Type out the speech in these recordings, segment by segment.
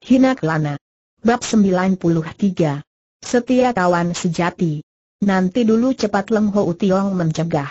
Hina Kelana. Bab 93. Setia kawan sejati. Nanti dulu cepat Leng Ho Tiong mencegah.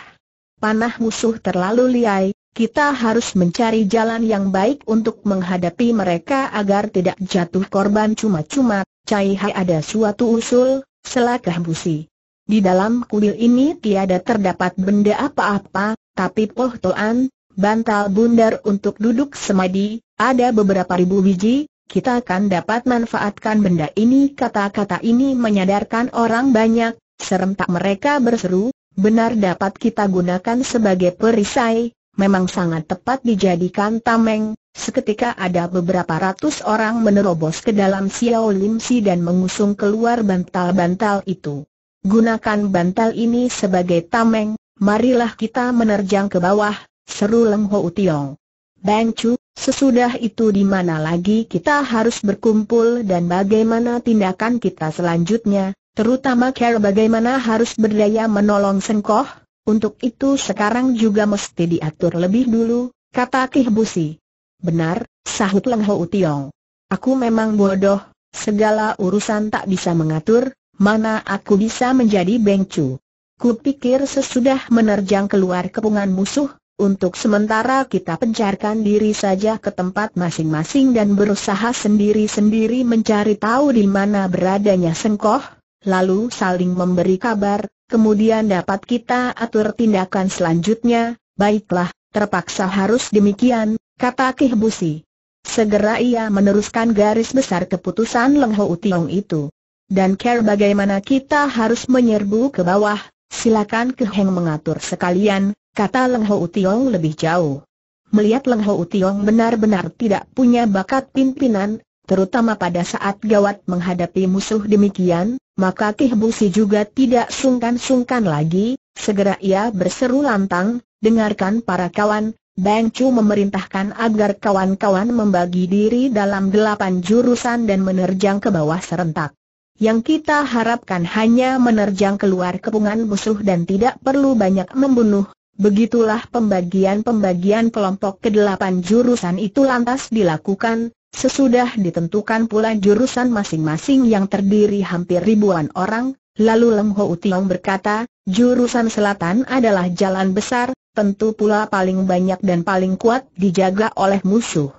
Panah musuh terlalu liai, kita harus mencari jalan yang baik untuk menghadapi mereka agar tidak jatuh korban cuma-cuma. Cai Hai ada suatu usul, selakah busi. Di dalam kuil ini tiada terdapat benda apa-apa, tapi pohtoan, bantal bundar untuk duduk semadi, ada beberapa ribu biji, kita akan dapat manfaatkan benda ini kata-kata ini menyadarkan orang banyak, serentak mereka berseru, benar dapat kita gunakan sebagai perisai, memang sangat tepat dijadikan tameng, seketika ada beberapa ratus orang menerobos ke dalam Xiao Lim Si dan mengusung keluar bantal-bantal itu. Gunakan bantal ini sebagai tameng, marilah kita menerjang ke bawah, seru Leng Ho Tiong. Bang Chu, sesudah itu di mana lagi kita harus berkumpul dan bagaimana tindakan kita selanjutnya, terutama cara bagaimana harus berdaya menolong Sengkoh? Untuk itu sekarang juga mesti diatur lebih dulu, kata Kihbusi. Benar, sahut Leng Ho Tiong. Aku memang bodoh, segala urusan tak bisa mengatur, mana aku bisa menjadi Bang Chu. Kupikir sesudah menerjang keluar kepungan musuh, untuk sementara kita pencarkan diri saja ke tempat masing-masing dan berusaha sendiri-sendiri mencari tahu di mana beradanya Sengkoh, lalu saling memberi kabar, kemudian dapat kita atur tindakan selanjutnya, baiklah, terpaksa harus demikian, kata Kihbusi. Segera ia meneruskan garis besar keputusan Leng Ho Utiong itu. Dan care bagaimana kita harus menyerbu ke bawah, silakan Keheng mengatur sekalian, Kata Leng Ho Tiong lebih jauh. Melihat Leng Ho Tiong benar-benar tidak punya bakat pimpinan, terutama pada saat gawat menghadapi musuh demikian, maka Kih Busi juga tidak sungkan-sungkan lagi, segera ia berseru lantang, dengarkan para kawan, Bang Chu memerintahkan agar kawan-kawan membagi diri dalam delapan jurusan dan menerjang ke bawah serentak. Yang kita harapkan hanya menerjang keluar kepungan musuh dan tidak perlu banyak membunuh, Begitulah pembagian-pembagian kelompok kedelapan jurusan itu lantas dilakukan, sesudah ditentukan pula jurusan masing-masing yang terdiri hampir ribuan orang, lalu Leng Ho Utiong berkata, jurusan selatan adalah jalan besar, tentu pula paling banyak dan paling kuat dijaga oleh musuh.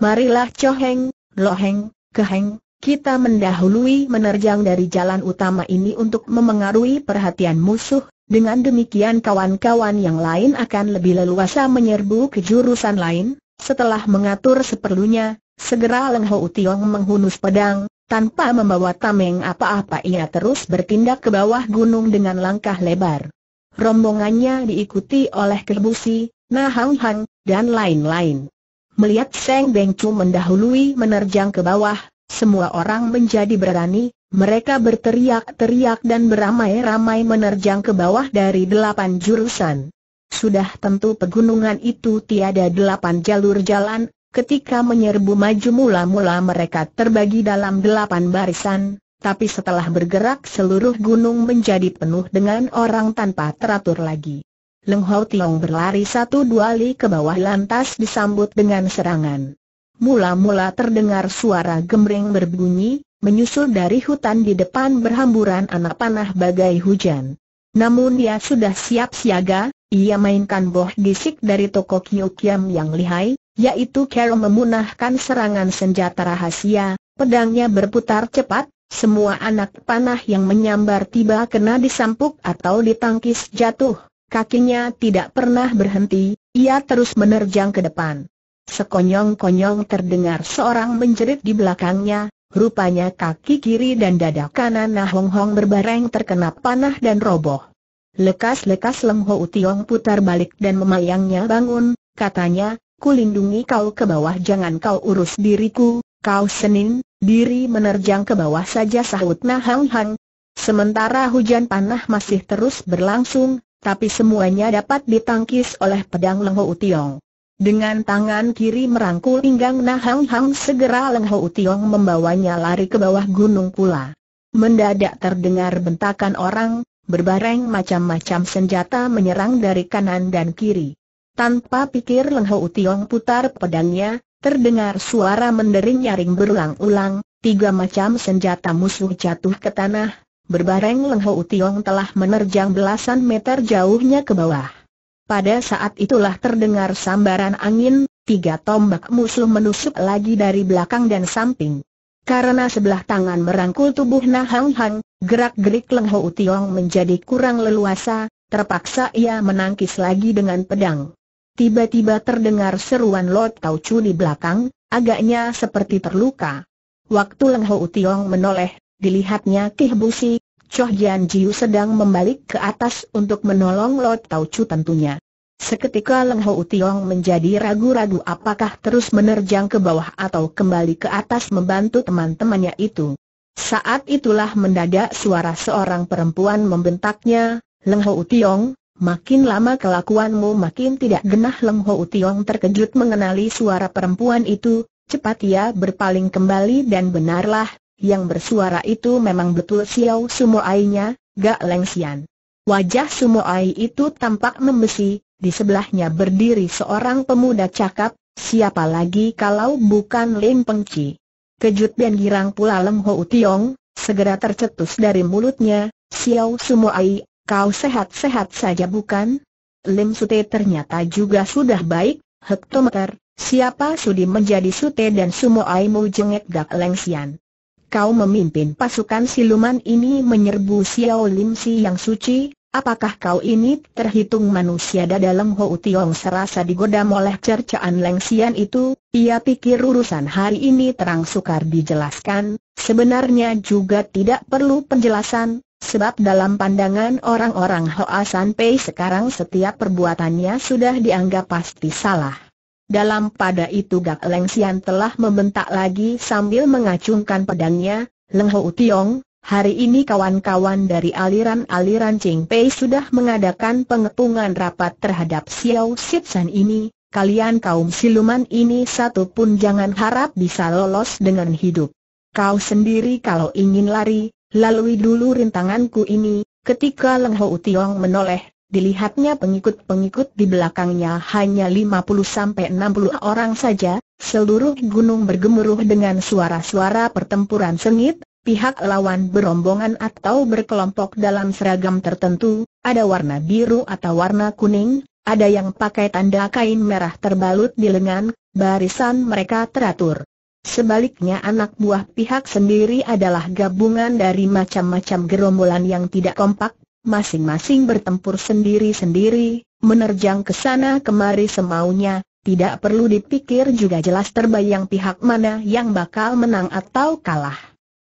Marilah Heng, Loheng, Keheng, kita mendahului menerjang dari jalan utama ini untuk memengaruhi perhatian musuh, dengan demikian kawan-kawan yang lain akan lebih leluasa menyerbu ke jurusan lain. Setelah mengatur seperlunya, segera Leng Ho Tiong menghunus pedang, tanpa membawa tameng apa-apa ia terus bertindak ke bawah gunung dengan langkah lebar. Rombongannya diikuti oleh Kerbusi, Na Hang Hang, dan lain-lain. Melihat Seng Beng Chu mendahului menerjang ke bawah, semua orang menjadi berani, mereka berteriak-teriak dan beramai-ramai menerjang ke bawah dari delapan jurusan. Sudah tentu pegunungan itu tiada delapan jalur jalan, ketika menyerbu maju mula-mula mereka terbagi dalam delapan barisan, tapi setelah bergerak seluruh gunung menjadi penuh dengan orang tanpa teratur lagi. Leng Hau Tiong berlari satu dua li ke bawah lantas disambut dengan serangan. Mula-mula terdengar suara gemering berbunyi, menyusul dari hutan di depan berhamburan anak panah bagai hujan. Namun ia sudah siap siaga, ia mainkan boh gisik dari toko Kyukyam yang lihai, yaitu Carol memunahkan serangan senjata rahasia, pedangnya berputar cepat, semua anak panah yang menyambar tiba kena disampuk atau ditangkis jatuh, kakinya tidak pernah berhenti, ia terus menerjang ke depan. Sekonyong-konyong terdengar seorang menjerit di belakangnya, Rupanya kaki kiri dan dada kanan Nah Hong Hong berbareng terkena panah dan roboh. Lekas-lekas Lem Ho Tiong putar balik dan memayangnya bangun, katanya, "Kulindungi kau ke bawah jangan kau urus diriku, kau senin, diri menerjang ke bawah saja sahut Nah Hong Hong. Sementara hujan panah masih terus berlangsung, tapi semuanya dapat ditangkis oleh pedang Leng Ho Tiong. Dengan tangan kiri merangkul pinggang Nahang Hang Hang segera Leng Ho Tiong membawanya lari ke bawah gunung pula. Mendadak terdengar bentakan orang, berbareng macam-macam senjata menyerang dari kanan dan kiri. Tanpa pikir Leng Ho Tiong putar pedangnya, terdengar suara mendering nyaring berulang-ulang, tiga macam senjata musuh jatuh ke tanah, berbareng Leng Ho Tiong telah menerjang belasan meter jauhnya ke bawah. Pada saat itulah terdengar sambaran angin, tiga tombak musuh menusuk lagi dari belakang dan samping. Karena sebelah tangan merangkul tubuh Na Hang Hang, gerak-gerik Leng Ho Tiong menjadi kurang leluasa, terpaksa ia menangkis lagi dengan pedang. Tiba-tiba terdengar seruan Lord Tau Chu di belakang, agaknya seperti terluka. Waktu Leng Ho Tiong menoleh, dilihatnya Kih Busi, Choh Jian Jiu sedang membalik ke atas untuk menolong Lo Tau Chu tentunya. Seketika Leng Ho Tiong menjadi ragu-ragu apakah terus menerjang ke bawah atau kembali ke atas membantu teman-temannya itu. Saat itulah mendadak suara seorang perempuan membentaknya, Leng Ho Tiong, makin lama kelakuanmu makin tidak genah Leng Ho Tiong terkejut mengenali suara perempuan itu, cepat ia ya, berpaling kembali dan benarlah, yang bersuara itu memang betul Xiao Sumoainya, Gak Leng Xian. Wajah Sumoai itu tampak membesi, di sebelahnya berdiri seorang pemuda cakap, siapa lagi kalau bukan Lim Pengci. Kejut dan girang pula Lem Ho Tiong, segera tercetus dari mulutnya, Xiao Sumoai, kau sehat-sehat saja bukan? Lim Sute ternyata juga sudah baik, hektometer, siapa sudi menjadi Sute dan Sumoai mu jengek Gak Leng kau memimpin pasukan siluman ini menyerbu Xiao Lim Si yang suci, apakah kau ini terhitung manusia dalam Hou Tiong serasa digoda oleh cercaan Leng Xian itu? Ia pikir urusan hari ini terang sukar dijelaskan, sebenarnya juga tidak perlu penjelasan, Sebab dalam pandangan orang-orang Hoa San Pei sekarang setiap perbuatannya sudah dianggap pasti salah. Dalam pada itu Gak Leng Sian telah membentak lagi sambil mengacungkan pedangnya, Leng Ho Tiong, hari ini kawan-kawan dari aliran-aliran Ching Pei sudah mengadakan pengepungan rapat terhadap Xiao Sitsan ini, kalian kaum siluman ini satu pun jangan harap bisa lolos dengan hidup. Kau sendiri kalau ingin lari, lalui dulu rintanganku ini, ketika Leng Ho Tiong menoleh dilihatnya pengikut-pengikut di belakangnya hanya 50-60 orang saja, seluruh gunung bergemuruh dengan suara-suara pertempuran sengit, pihak lawan berombongan atau berkelompok dalam seragam tertentu, ada warna biru atau warna kuning, ada yang pakai tanda kain merah terbalut di lengan, barisan mereka teratur. Sebaliknya anak buah pihak sendiri adalah gabungan dari macam-macam gerombolan yang tidak kompak, masing-masing bertempur sendiri-sendiri, menerjang ke sana kemari semaunya, tidak perlu dipikir juga jelas terbayang pihak mana yang bakal menang atau kalah.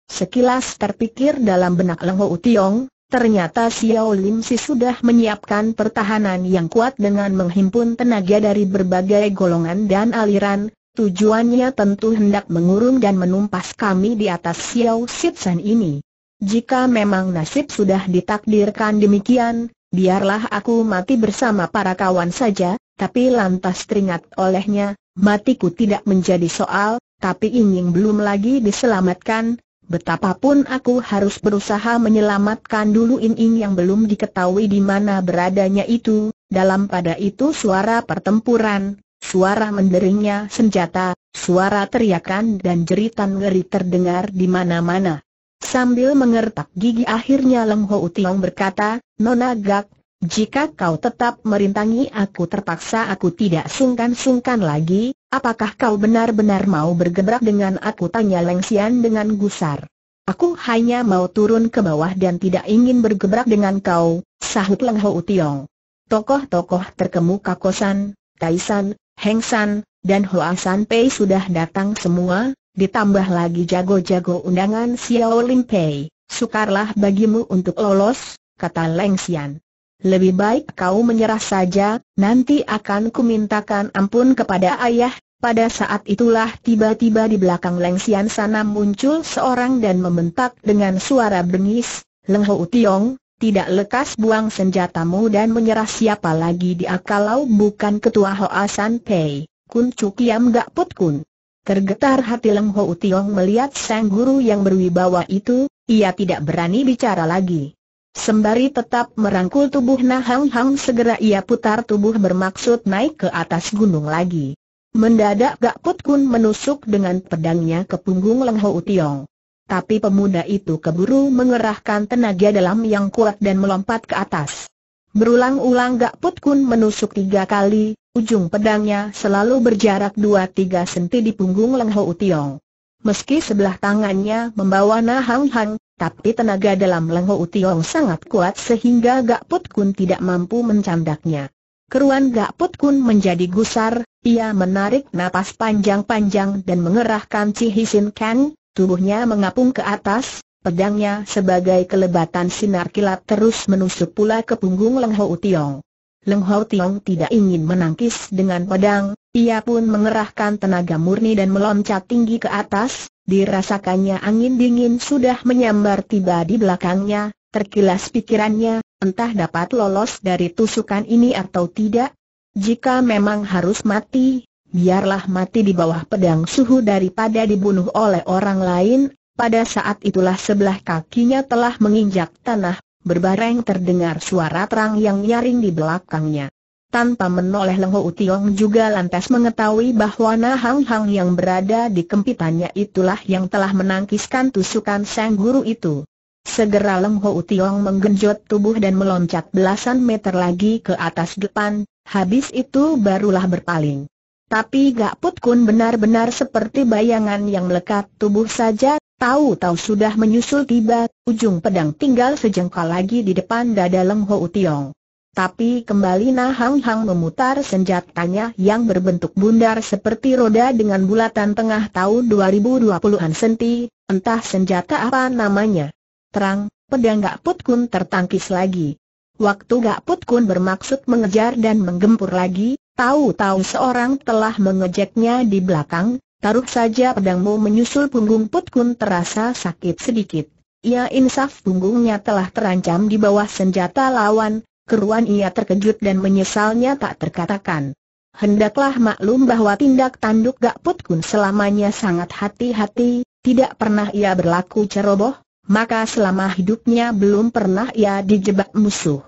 Sekilas terpikir dalam benak Lengho Utiong, ternyata Xiao Lim Si sudah menyiapkan pertahanan yang kuat dengan menghimpun tenaga dari berbagai golongan dan aliran, tujuannya tentu hendak mengurung dan menumpas kami di atas Xiao Sitsan ini. Jika memang nasib sudah ditakdirkan demikian, biarlah aku mati bersama para kawan saja, tapi lantas teringat olehnya, matiku tidak menjadi soal, tapi ingin belum lagi diselamatkan, betapapun aku harus berusaha menyelamatkan dulu ingin yang belum diketahui di mana beradanya itu, dalam pada itu suara pertempuran, suara menderingnya senjata, suara teriakan dan jeritan ngeri terdengar di mana-mana. Sambil mengertak gigi akhirnya Leng Ho Tiong berkata, Nona Gak, jika kau tetap merintangi aku terpaksa aku tidak sungkan-sungkan lagi, apakah kau benar-benar mau bergebrak dengan aku tanya Leng Xian dengan gusar. Aku hanya mau turun ke bawah dan tidak ingin bergebrak dengan kau, sahut Leng Ho Tiong. Tokoh-tokoh terkemuka Kosan, Taisan, Hengsan, dan Hoa San Pei sudah datang semua, Ditambah lagi jago-jago undangan Xiao Lim Pei, sukarlah bagimu untuk lolos, kata Leng Xian. Lebih baik kau menyerah saja, nanti akan kumintakan ampun kepada ayah. Pada saat itulah tiba-tiba di belakang Leng Xian sana muncul seorang dan membentak dengan suara bengis, Leng Hou Tiong, tidak lekas buang senjatamu dan menyerah siapa lagi dia kalau bukan ketua Hoa San Pei, Kun Chu Gak Put Kun. Tergetar hati Leng Ho Tiong melihat sang guru yang berwibawa itu, ia tidak berani bicara lagi. Sembari tetap merangkul tubuh Nah Hang Hang segera ia putar tubuh bermaksud naik ke atas gunung lagi. Mendadak Gak Put Kun menusuk dengan pedangnya ke punggung Leng Ho Tiong. Tapi pemuda itu keburu mengerahkan tenaga dalam yang kuat dan melompat ke atas. Berulang-ulang Gak Put Kun menusuk tiga kali, Ujung pedangnya selalu berjarak 2-3 senti di punggung Leng Ho Utiong. Meski sebelah tangannya membawa Nahang Hang, tapi tenaga dalam Leng Ho Utiong sangat kuat sehingga Gak Put Kun tidak mampu mencandaknya. Keruan Gak Put Kun menjadi gusar, ia menarik napas panjang-panjang dan mengerahkan Chi Hisin Kang, tubuhnya mengapung ke atas, pedangnya sebagai kelebatan sinar kilat terus menusuk pula ke punggung Leng Ho Utiong. Leng Hou Tiong tidak ingin menangkis dengan pedang, ia pun mengerahkan tenaga murni dan meloncat tinggi ke atas, dirasakannya angin dingin sudah menyambar tiba di belakangnya, terkilas pikirannya, entah dapat lolos dari tusukan ini atau tidak. Jika memang harus mati, biarlah mati di bawah pedang suhu daripada dibunuh oleh orang lain, pada saat itulah sebelah kakinya telah menginjak tanah berbareng terdengar suara terang yang nyaring di belakangnya. Tanpa menoleh Leng Ho Tiong juga lantas mengetahui bahwa Na Hang Hang yang berada di kempitannya itulah yang telah menangkiskan tusukan sang guru itu. Segera Leng Ho Tiong menggenjot tubuh dan meloncat belasan meter lagi ke atas depan, habis itu barulah berpaling. Tapi Gak Put Kun benar-benar seperti bayangan yang melekat tubuh saja Tahu-tahu sudah menyusul tiba, ujung pedang tinggal sejengkal lagi di depan dada Leng Ho Tiong. Tapi kembali Na Hang Hang memutar senjatanya yang berbentuk bundar seperti roda dengan bulatan tengah tahun 2020-an senti, entah senjata apa namanya. Terang, pedang Gak Put Kun tertangkis lagi. Waktu Gak Put Kun bermaksud mengejar dan menggempur lagi, tahu-tahu seorang telah mengejeknya di belakang, Taruh saja pedangmu menyusul punggung Putkun terasa sakit sedikit. Ia insaf punggungnya telah terancam di bawah senjata lawan, keruan ia terkejut dan menyesalnya tak terkatakan. Hendaklah maklum bahwa tindak tanduk Gak Putkun selamanya sangat hati-hati, tidak pernah ia berlaku ceroboh, maka selama hidupnya belum pernah ia dijebak musuh.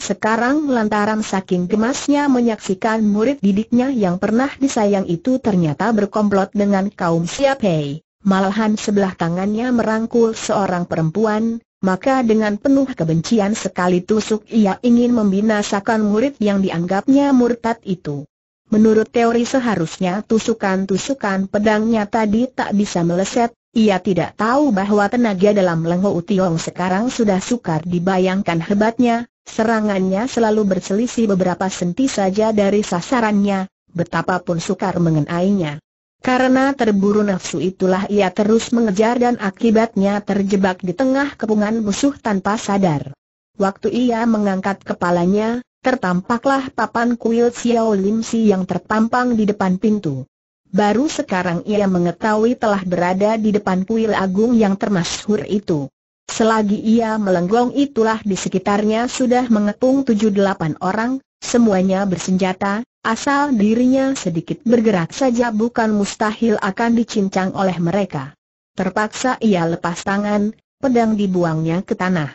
Sekarang lantaran saking gemasnya menyaksikan murid didiknya yang pernah disayang itu ternyata berkomplot dengan kaum siapai, malahan sebelah tangannya merangkul seorang perempuan, maka dengan penuh kebencian sekali tusuk ia ingin membinasakan murid yang dianggapnya murtad itu. Menurut teori seharusnya tusukan-tusukan pedangnya tadi tak bisa meleset, ia tidak tahu bahwa tenaga dalam Lengho Utiong sekarang sudah sukar dibayangkan hebatnya, Serangannya selalu berselisih beberapa senti saja dari sasarannya, betapapun sukar mengenainya. Karena terburu nafsu itulah ia terus mengejar dan akibatnya terjebak di tengah kepungan musuh tanpa sadar. Waktu ia mengangkat kepalanya, tertampaklah papan kuil Xiao Lim Si yang terpampang di depan pintu. Baru sekarang ia mengetahui telah berada di depan kuil agung yang termasyhur itu. Selagi ia melenggong itulah di sekitarnya sudah mengepung tujuh delapan orang, semuanya bersenjata, asal dirinya sedikit bergerak saja bukan mustahil akan dicincang oleh mereka. Terpaksa ia lepas tangan, pedang dibuangnya ke tanah.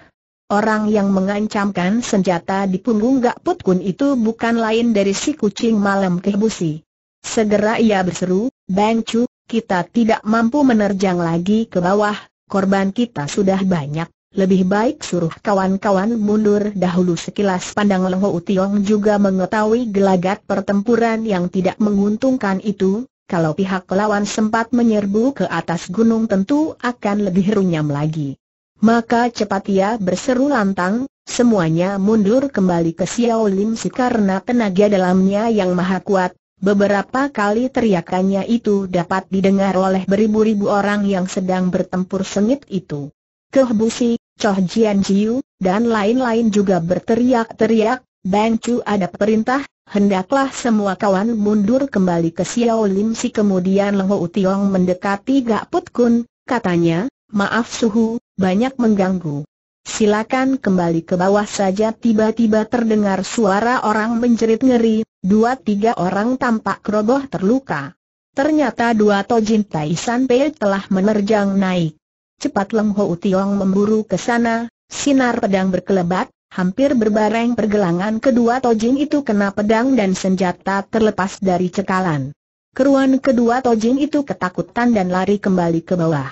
Orang yang mengancamkan senjata di punggung Gak Put Kun itu bukan lain dari si kucing malam kehebusi. Segera ia berseru, Bang Chu, kita tidak mampu menerjang lagi ke bawah, korban kita sudah banyak, lebih baik suruh kawan-kawan mundur dahulu sekilas pandang Lho Utiong juga mengetahui gelagat pertempuran yang tidak menguntungkan itu, kalau pihak lawan sempat menyerbu ke atas gunung tentu akan lebih runyam lagi. Maka cepat ia berseru lantang, semuanya mundur kembali ke Xiao Lim si karena tenaga dalamnya yang maha kuat, Beberapa kali teriakannya itu dapat didengar oleh beribu-ribu orang yang sedang bertempur sengit itu. Kehbusi, Choh Jian Jiu, dan lain-lain juga berteriak-teriak, Bang Chu ada perintah, hendaklah semua kawan mundur kembali ke Xiao Lim Si kemudian Leng Ho mendekati Gak Put Kun, katanya, maaf suhu, banyak mengganggu silakan kembali ke bawah saja tiba-tiba terdengar suara orang menjerit ngeri, dua tiga orang tampak roboh terluka. Ternyata dua tojin Tai San Pei telah menerjang naik. Cepat Leng Ho Utiong memburu ke sana, sinar pedang berkelebat, hampir berbareng pergelangan kedua tojin itu kena pedang dan senjata terlepas dari cekalan. Keruan kedua tojin itu ketakutan dan lari kembali ke bawah.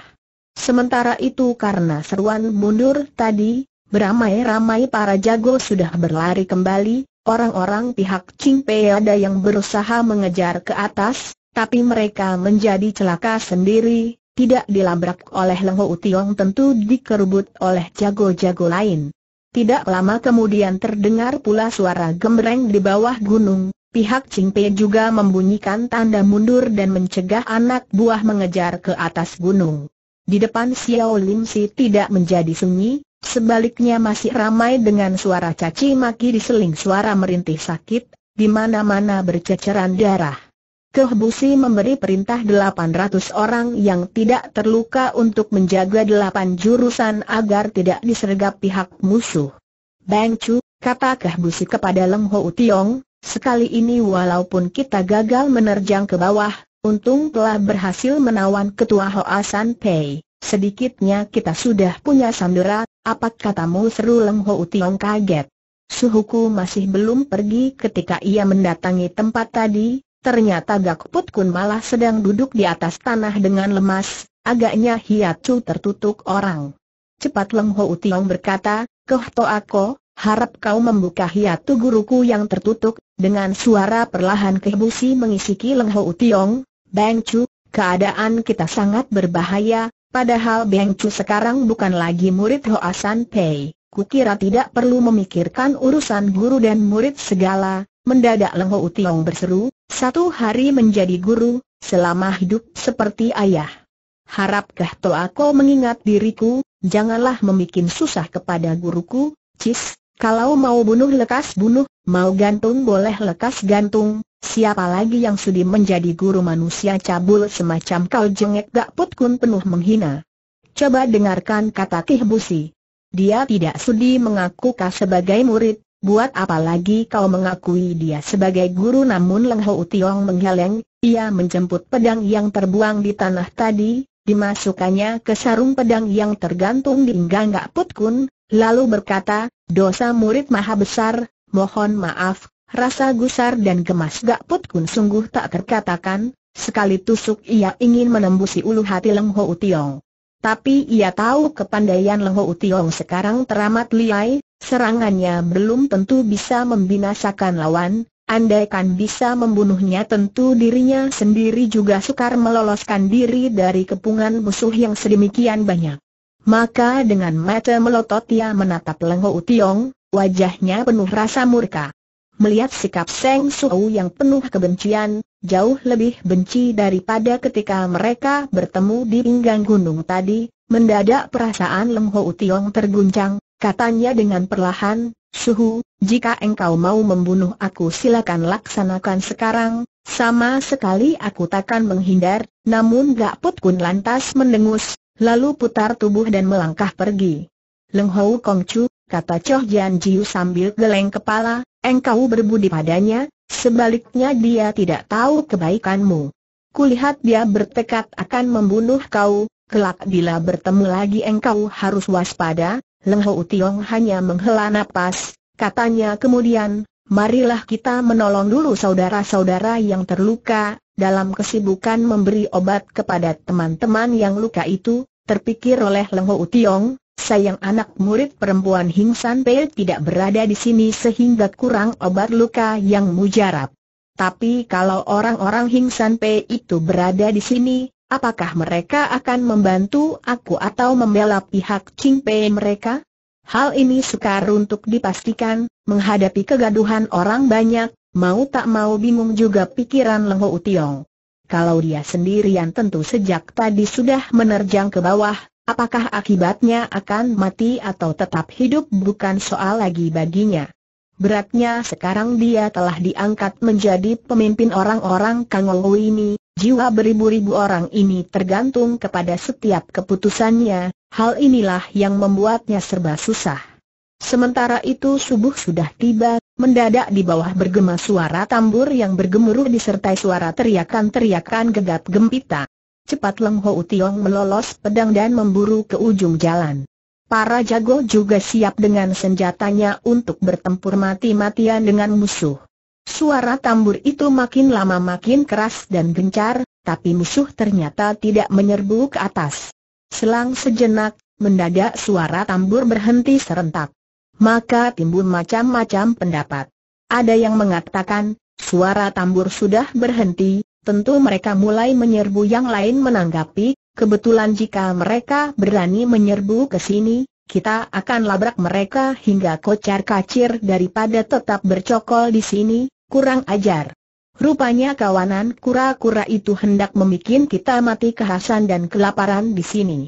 Sementara itu karena seruan mundur tadi, beramai-ramai para jago sudah berlari kembali, orang-orang pihak Pei ada yang berusaha mengejar ke atas, tapi mereka menjadi celaka sendiri, tidak dilabrak oleh Leng Ho Tiong tentu dikerubut oleh jago-jago lain. Tidak lama kemudian terdengar pula suara gemereng di bawah gunung, pihak Pei juga membunyikan tanda mundur dan mencegah anak buah mengejar ke atas gunung. Di depan Xiao Lim Si tidak menjadi sunyi, sebaliknya masih ramai dengan suara caci maki diseling suara merintih sakit, di mana-mana berceceran darah. Kehbusi memberi perintah 800 orang yang tidak terluka untuk menjaga delapan jurusan agar tidak disergap pihak musuh. Bang Chu, kata Kehbusi kepada Leng Ho Tiong, sekali ini walaupun kita gagal menerjang ke bawah, Untung telah berhasil menawan ketua Hoa San Pei. Sedikitnya kita sudah punya sandera, apa katamu seru Leng Ho Tiong kaget. Suhuku masih belum pergi ketika ia mendatangi tempat tadi, ternyata Gak Put Kun malah sedang duduk di atas tanah dengan lemas, agaknya hiat hiacu tertutup orang. Cepat Leng Ho Tiong berkata, Koh aku, harap kau membuka tu guruku yang tertutup, dengan suara perlahan kehebusi mengisiki Leng Ho Tiong, Beng Chu, keadaan kita sangat berbahaya, padahal Beng Chu sekarang bukan lagi murid San Pei. Kukira tidak perlu memikirkan urusan guru dan murid segala, Mendadak Leng Ho Tiong berseru, satu hari menjadi guru, selama hidup seperti ayah. Harapkah toh aku mengingat diriku, janganlah membuat susah kepada guruku, Cis, kalau mau bunuh lekas bunuh, mau gantung boleh lekas gantung, Siapa lagi yang sudi menjadi guru manusia cabul semacam kau jengek gak put kun penuh menghina. Coba dengarkan kata Kih Busi. Dia tidak sudi mengaku kau sebagai murid, buat apa lagi kau mengakui dia sebagai guru namun Leng Ho Utiong menggeleng, ia menjemput pedang yang terbuang di tanah tadi, dimasukkannya ke sarung pedang yang tergantung di pinggang Gak Put Kun, lalu berkata, dosa murid maha besar, mohon maaf, rasa gusar dan gemas Gak Put Kun sungguh tak terkatakan, sekali tusuk ia ingin menembusi ulu hati Leng Ho Tiong. Tapi ia tahu kepandaian Leng Ho Tiong sekarang teramat liai, serangannya belum tentu bisa membinasakan lawan, andaikan bisa membunuhnya tentu dirinya sendiri juga sukar meloloskan diri dari kepungan musuh yang sedemikian banyak. Maka dengan mata melotot ia menatap Leng Ho Tiong, wajahnya penuh rasa murka. Melihat sikap Seng Suhu yang penuh kebencian, jauh lebih benci daripada ketika mereka bertemu di pinggang gunung tadi, mendadak perasaan Leng Ho Tiong terguncang, katanya dengan perlahan, Suhu, jika engkau mau membunuh aku silakan laksanakan sekarang, sama sekali aku takkan menghindar, namun Gak Put Kun lantas mendengus, lalu putar tubuh dan melangkah pergi. Leng Ho Kong Chu, kata Choh Jian Jiu sambil geleng kepala, engkau berbudi padanya, sebaliknya dia tidak tahu kebaikanmu. Kulihat dia bertekad akan membunuh kau, kelak bila bertemu lagi engkau harus waspada, Leng Ho Tiong hanya menghela napas, katanya kemudian, marilah kita menolong dulu saudara-saudara yang terluka, dalam kesibukan memberi obat kepada teman-teman yang luka itu, terpikir oleh Leng Ho Tiong, Sayang anak murid perempuan Hing San Pei tidak berada di sini sehingga kurang obat luka yang mujarab. Tapi kalau orang-orang Hing San Pei itu berada di sini, apakah mereka akan membantu aku atau membela pihak Ching Pei mereka? Hal ini sukar untuk dipastikan, menghadapi kegaduhan orang banyak, mau tak mau bingung juga pikiran Leng Ho Tiong. Kalau dia sendirian tentu sejak tadi sudah menerjang ke bawah, Apakah akibatnya akan mati atau tetap hidup bukan soal lagi baginya. Beratnya sekarang dia telah diangkat menjadi pemimpin orang-orang Kangolo ini, jiwa beribu-ribu orang ini tergantung kepada setiap keputusannya, hal inilah yang membuatnya serba susah. Sementara itu subuh sudah tiba, mendadak di bawah bergema suara tambur yang bergemuruh disertai suara teriakan-teriakan gegap gempita. Cepat Leng Ho Utiong melolos pedang dan memburu ke ujung jalan. Para jago juga siap dengan senjatanya untuk bertempur mati-matian dengan musuh. Suara tambur itu makin lama makin keras dan gencar, tapi musuh ternyata tidak menyerbu ke atas. Selang sejenak, mendadak suara tambur berhenti serentak. Maka timbul macam-macam pendapat. Ada yang mengatakan, suara tambur sudah berhenti, tentu mereka mulai menyerbu yang lain menanggapi, kebetulan jika mereka berani menyerbu ke sini, kita akan labrak mereka hingga kocar kacir daripada tetap bercokol di sini, kurang ajar. Rupanya kawanan kura-kura itu hendak membuat kita mati kehasan dan kelaparan di sini.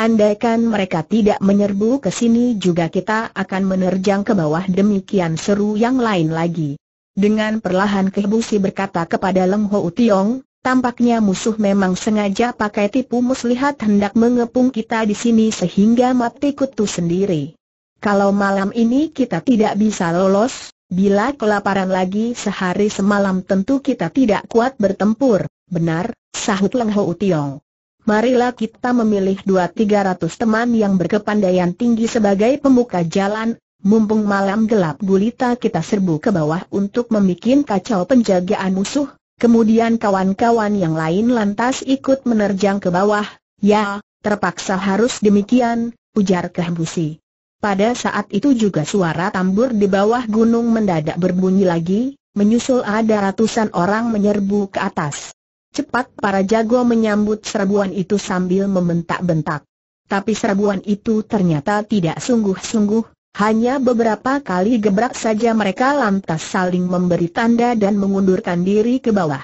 Andaikan mereka tidak menyerbu ke sini juga kita akan menerjang ke bawah demikian seru yang lain lagi. Dengan perlahan kebusi berkata kepada Leng Ho Utiong, tampaknya musuh memang sengaja pakai tipu muslihat hendak mengepung kita di sini sehingga mati kutu sendiri. Kalau malam ini kita tidak bisa lolos, bila kelaparan lagi sehari semalam tentu kita tidak kuat bertempur, benar, sahut Leng Ho Utiong. Marilah kita memilih dua tiga ratus teman yang berkepandaian tinggi sebagai pembuka jalan, mumpung malam gelap gulita kita serbu ke bawah untuk membuat kacau penjagaan musuh, kemudian kawan-kawan yang lain lantas ikut menerjang ke bawah, ya, terpaksa harus demikian, ujar Kehembusi. Pada saat itu juga suara tambur di bawah gunung mendadak berbunyi lagi, menyusul ada ratusan orang menyerbu ke atas. Cepat para jago menyambut serbuan itu sambil membentak-bentak. Tapi serbuan itu ternyata tidak sungguh-sungguh, hanya beberapa kali gebrak saja mereka lantas saling memberi tanda dan mengundurkan diri ke bawah.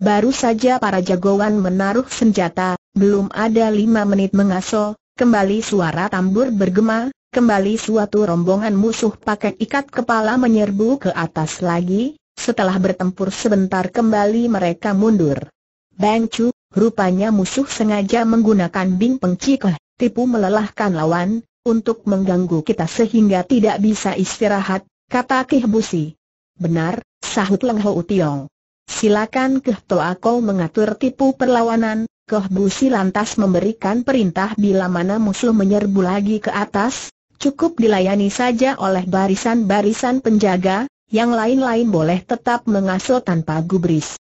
Baru saja para jagoan menaruh senjata, belum ada lima menit mengaso, kembali suara tambur bergema, kembali suatu rombongan musuh pakai ikat kepala menyerbu ke atas lagi, setelah bertempur sebentar kembali mereka mundur. Bang Chu, rupanya musuh sengaja menggunakan bing pengcikah, tipu melelahkan lawan, untuk mengganggu kita sehingga tidak bisa istirahat, kata Busi. Benar, sahut Leng Ho Tiong. Silakan Keh Toa kau mengatur tipu perlawanan, Keh Busi lantas memberikan perintah bila mana musuh menyerbu lagi ke atas, cukup dilayani saja oleh barisan-barisan penjaga, yang lain-lain boleh tetap mengasuh tanpa gubris.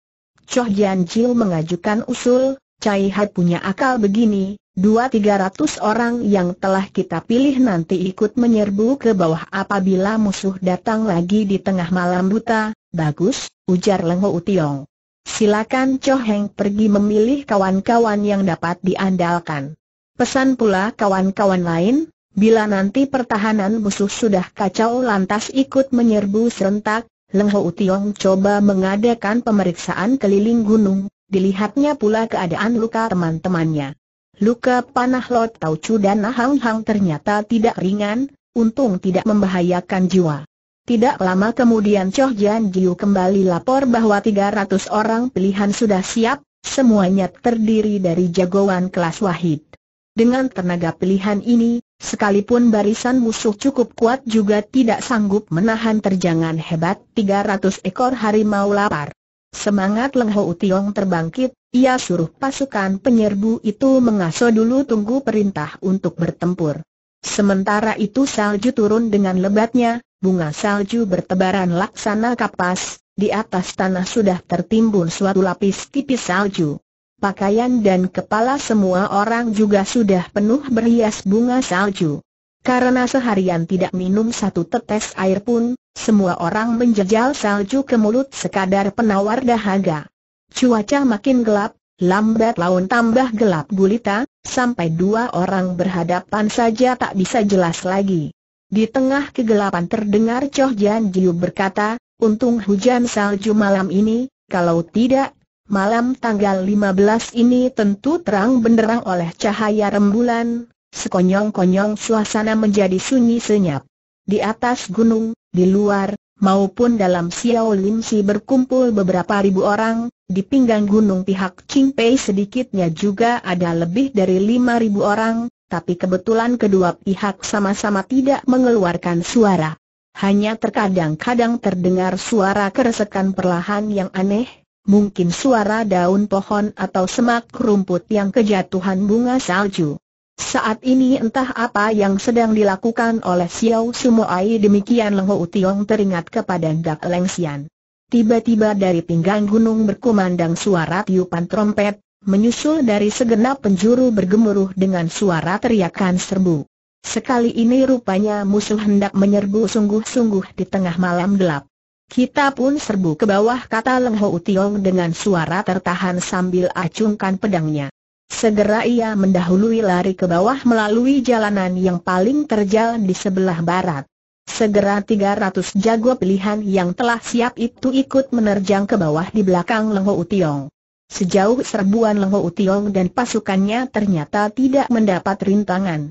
Choh Jian Jil mengajukan usul, Cai Hat punya akal begini, Dua tiga ratus orang yang telah kita pilih nanti ikut menyerbu ke bawah apabila musuh datang lagi di tengah malam buta, bagus, ujar Lengho Utiong. Silakan Choheng pergi memilih kawan-kawan yang dapat diandalkan. Pesan pula kawan-kawan lain, bila nanti pertahanan musuh sudah kacau lantas ikut menyerbu serentak, Lengho Utiong coba mengadakan pemeriksaan keliling gunung, dilihatnya pula keadaan luka teman-temannya. Luka panah Lot Taucu dan Hang Hang ternyata tidak ringan, untung tidak membahayakan jiwa. Tidak lama kemudian Choh Jian Jiu kembali lapor bahwa 300 orang pilihan sudah siap, semuanya terdiri dari jagoan kelas wahid. Dengan tenaga pilihan ini, sekalipun barisan musuh cukup kuat juga tidak sanggup menahan terjangan hebat 300 ekor harimau lapar. Semangat Leng Ho Tiong terbangkit, ia suruh pasukan penyerbu itu mengasuh dulu tunggu perintah untuk bertempur. Sementara itu salju turun dengan lebatnya, bunga salju bertebaran laksana kapas, di atas tanah sudah tertimbun suatu lapis tipis salju. Pakaian dan kepala semua orang juga sudah penuh berhias bunga salju. Karena seharian tidak minum satu tetes air pun, semua orang menjejal salju ke mulut sekadar penawar dahaga. Cuaca makin gelap, lambat laun tambah gelap gulita, sampai dua orang berhadapan saja tak bisa jelas lagi. Di tengah kegelapan terdengar Choh Jan Jiu berkata, untung hujan salju malam ini, kalau tidak, malam tanggal 15 ini tentu terang benderang oleh cahaya rembulan, sekonyong-konyong suasana menjadi sunyi senyap. Di atas gunung, di luar, maupun dalam Xiao Si berkumpul beberapa ribu orang, di pinggang gunung pihak Qingpei sedikitnya juga ada lebih dari lima ribu orang, tapi kebetulan kedua pihak sama-sama tidak mengeluarkan suara. Hanya terkadang-kadang terdengar suara keresekan perlahan yang aneh, mungkin suara daun pohon atau semak rumput yang kejatuhan bunga salju. Saat ini entah apa yang sedang dilakukan oleh Xiao Sumoai demikian Leng Ho Tiong teringat kepada Gak Leng Xian. Tiba-tiba dari pinggang gunung berkumandang suara tiupan trompet, menyusul dari segenap penjuru bergemuruh dengan suara teriakan serbu. Sekali ini rupanya musuh hendak menyerbu sungguh-sungguh di tengah malam gelap. Kita pun serbu ke bawah kata Leng Ho Tiong dengan suara tertahan sambil acungkan pedangnya. Segera ia mendahului lari ke bawah melalui jalanan yang paling terjal di sebelah barat. Segera 300 jago pilihan yang telah siap itu ikut menerjang ke bawah di belakang Lengho Utiong. Sejauh serbuan Lengho Utiong dan pasukannya ternyata tidak mendapat rintangan.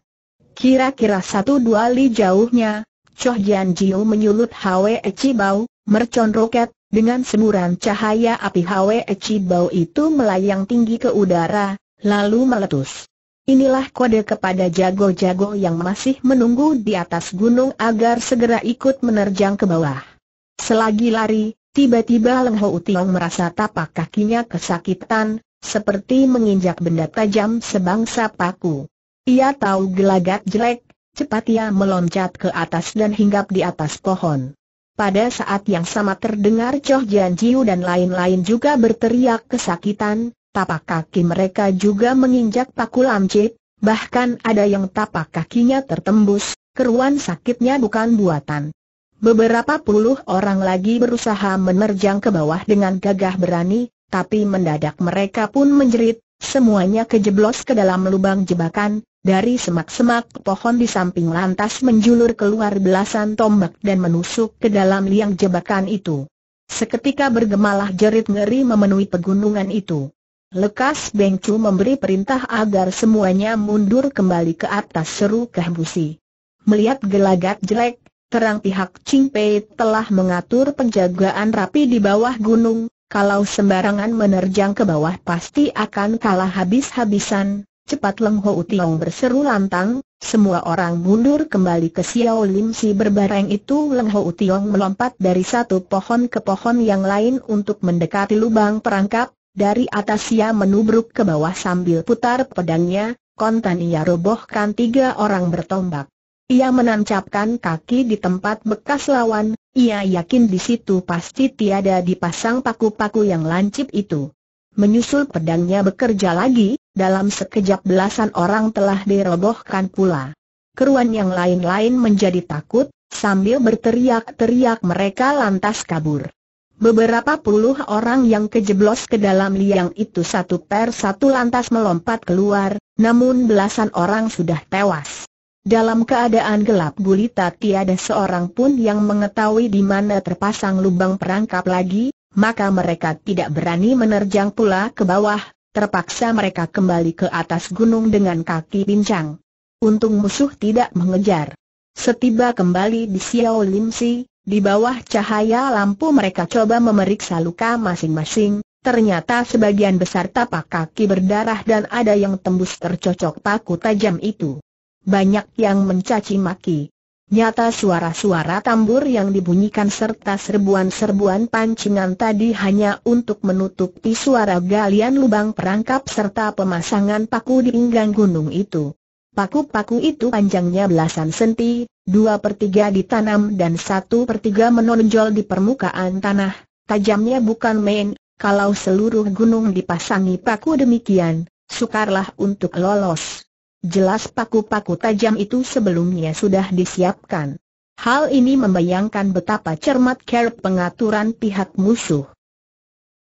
Kira-kira satu dua li jauhnya, Choh Jian Jiu menyulut Hwe Bao, mercon roket, dengan semburan cahaya api Hwe Bao itu melayang tinggi ke udara, lalu meletus. Inilah kode kepada jago-jago yang masih menunggu di atas gunung agar segera ikut menerjang ke bawah. Selagi lari, tiba-tiba Leng Ho Tiong merasa tapak kakinya kesakitan, seperti menginjak benda tajam sebangsa paku. Ia tahu gelagat jelek, cepat ia meloncat ke atas dan hinggap di atas pohon. Pada saat yang sama terdengar Choh Jian Jiu dan lain-lain juga berteriak kesakitan, tapak kaki mereka juga menginjak paku lamcip, bahkan ada yang tapak kakinya tertembus, keruan sakitnya bukan buatan. Beberapa puluh orang lagi berusaha menerjang ke bawah dengan gagah berani, tapi mendadak mereka pun menjerit, semuanya kejeblos ke dalam lubang jebakan, dari semak-semak pohon di samping lantas menjulur keluar belasan tombak dan menusuk ke dalam liang jebakan itu. Seketika bergemalah jerit ngeri memenuhi pegunungan itu. Lekas Bengcu memberi perintah agar semuanya mundur kembali ke atas seru Busi. Melihat gelagat jelek, terang pihak Ching Pei telah mengatur penjagaan rapi di bawah gunung, kalau sembarangan menerjang ke bawah pasti akan kalah habis-habisan. Cepat Leng Ho Utiong berseru lantang, semua orang mundur kembali ke Xiao Lim Si berbareng itu Leng Ho Utiong melompat dari satu pohon ke pohon yang lain untuk mendekati lubang perangkap, dari atas ia menubruk ke bawah sambil putar pedangnya, kontan ia robohkan tiga orang bertombak. Ia menancapkan kaki di tempat bekas lawan, ia yakin di situ pasti tiada dipasang paku-paku yang lancip itu. Menyusul pedangnya bekerja lagi, dalam sekejap belasan orang telah dirobohkan pula. Keruan yang lain-lain menjadi takut, sambil berteriak-teriak mereka lantas kabur. Beberapa puluh orang yang kejeblos ke dalam liang itu satu per satu lantas melompat keluar, namun belasan orang sudah tewas. Dalam keadaan gelap gulita tiada seorang pun yang mengetahui di mana terpasang lubang perangkap lagi, maka mereka tidak berani menerjang pula ke bawah, terpaksa mereka kembali ke atas gunung dengan kaki pincang. Untung musuh tidak mengejar. Setiba kembali di Xiao Lim Si, di bawah cahaya lampu mereka coba memeriksa luka masing-masing, ternyata sebagian besar tapak kaki berdarah dan ada yang tembus tercocok paku tajam itu. Banyak yang mencaci maki. Nyata suara-suara tambur yang dibunyikan serta serbuan-serbuan pancingan tadi hanya untuk menutupi suara galian lubang perangkap serta pemasangan paku di pinggang gunung itu. Paku-paku itu panjangnya belasan senti, dua per tiga ditanam dan satu per tiga menonjol di permukaan tanah, tajamnya bukan main, kalau seluruh gunung dipasangi paku demikian, sukarlah untuk lolos. Jelas paku-paku tajam itu sebelumnya sudah disiapkan. Hal ini membayangkan betapa cermat care pengaturan pihak musuh.